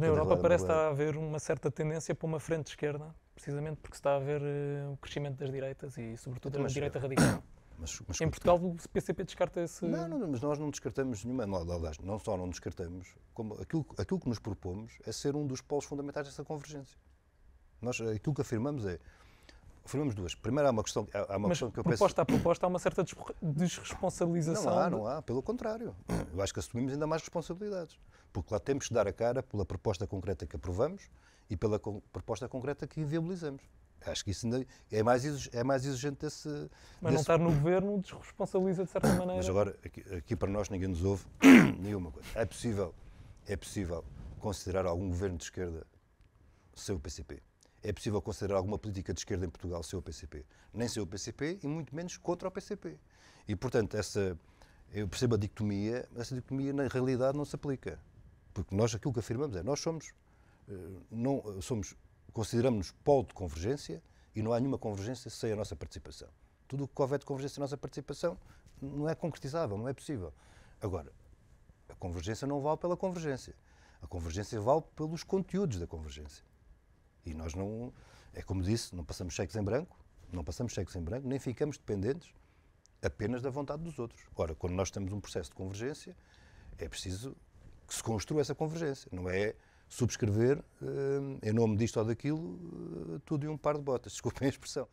Na Europa parece é. estar a haver uma certa tendência para uma frente de esquerda, precisamente porque está a haver uh, o crescimento das direitas e, sobretudo, então, da direita eh, radical. Mas, mas, em Portugal o PCP descarta esse... Não, não, mas nós não descartamos nenhuma... Não, aliás, não só não descartamos, como aquilo, aquilo que nos propomos é ser um dos polos fundamentais dessa convergência. Nós, aquilo que afirmamos é formamos duas. Primeiro, há uma questão, há uma Mas questão que eu proposta a proposta, há uma certa desresponsabilização. Não há, não há. Pelo contrário. Eu acho que assumimos ainda mais responsabilidades. Porque lá temos que dar a cara pela proposta concreta que aprovamos e pela proposta concreta que inviabilizamos. Acho que isso ainda é mais, é mais exigente desse. Mas não estar no governo desresponsabiliza de certa maneira. Mas agora, aqui, aqui para nós, ninguém nos ouve nenhuma coisa. É possível, é possível considerar algum governo de esquerda sem o PCP? é possível considerar alguma política de esquerda em Portugal sem o PCP. Nem sem o PCP e muito menos contra o PCP. E, portanto, essa, eu percebo a dicotomia, essa dicotomia na realidade não se aplica. Porque nós aquilo que afirmamos é nós somos, eh, não, somos consideramos-nos polo de convergência e não há nenhuma convergência sem a nossa participação. Tudo o que houver de convergência sem a nossa participação não é concretizável, não é possível. Agora, a convergência não vale pela convergência. A convergência vale pelos conteúdos da convergência. E nós não, é como disse, não passamos cheques em branco, não passamos cheques em branco, nem ficamos dependentes apenas da vontade dos outros. Ora, quando nós temos um processo de convergência, é preciso que se construa essa convergência, não é subscrever, eh, em nome disto ou daquilo, eh, tudo e um par de botas, desculpem a expressão.